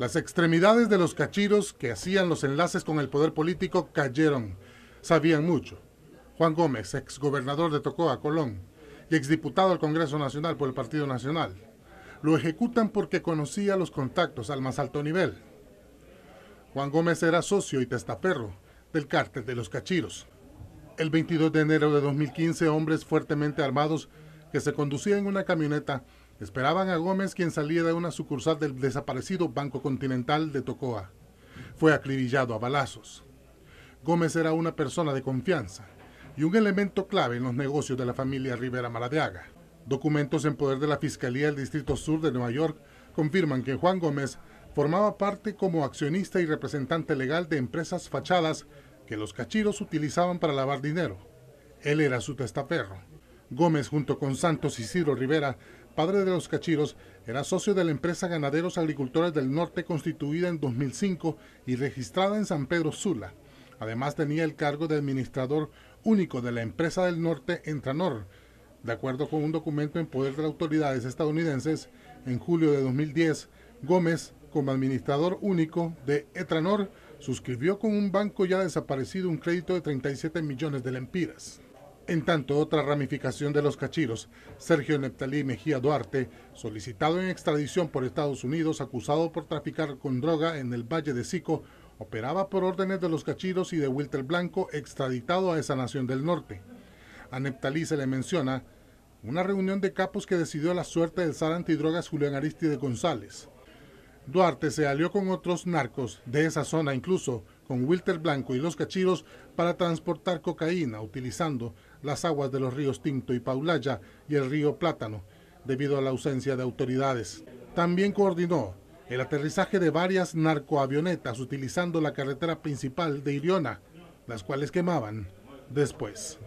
Las extremidades de los cachiros que hacían los enlaces con el poder político cayeron. Sabían mucho. Juan Gómez, gobernador de Tocoa, Colón, y exdiputado al Congreso Nacional por el Partido Nacional. Lo ejecutan porque conocía los contactos al más alto nivel. Juan Gómez era socio y testaferro del cártel de los cachiros. El 22 de enero de 2015, hombres fuertemente armados que se conducían en una camioneta Esperaban a Gómez quien salía de una sucursal del desaparecido Banco Continental de Tocoa. Fue acribillado a balazos. Gómez era una persona de confianza y un elemento clave en los negocios de la familia Rivera Maradeaga. Documentos en poder de la Fiscalía del Distrito Sur de Nueva York confirman que Juan Gómez formaba parte como accionista y representante legal de empresas fachadas que los cachiros utilizaban para lavar dinero. Él era su testaferro. Gómez junto con Santos y Ciro Rivera padre de los cachiros, era socio de la empresa Ganaderos Agricultores del Norte constituida en 2005 y registrada en San Pedro Sula. Además tenía el cargo de administrador único de la empresa del norte Entranor. De acuerdo con un documento en poder de las autoridades estadounidenses, en julio de 2010, Gómez, como administrador único de Etranor, suscribió con un banco ya desaparecido un crédito de 37 millones de lempiras. En tanto, otra ramificación de los cachiros, Sergio Neptalí Mejía Duarte, solicitado en extradición por Estados Unidos, acusado por traficar con droga en el Valle de Sico, operaba por órdenes de los cachiros y de Wilter Blanco, extraditado a esa nación del norte. A Neptalí se le menciona una reunión de capos que decidió la suerte del zar antidrogas Julián Aristide González. Duarte se alió con otros narcos de esa zona, incluso con Wilter Blanco y los cachiros, para transportar cocaína, utilizando las aguas de los ríos Tinto y Paulaya y el río Plátano, debido a la ausencia de autoridades. También coordinó el aterrizaje de varias narcoavionetas utilizando la carretera principal de Iriona, las cuales quemaban después.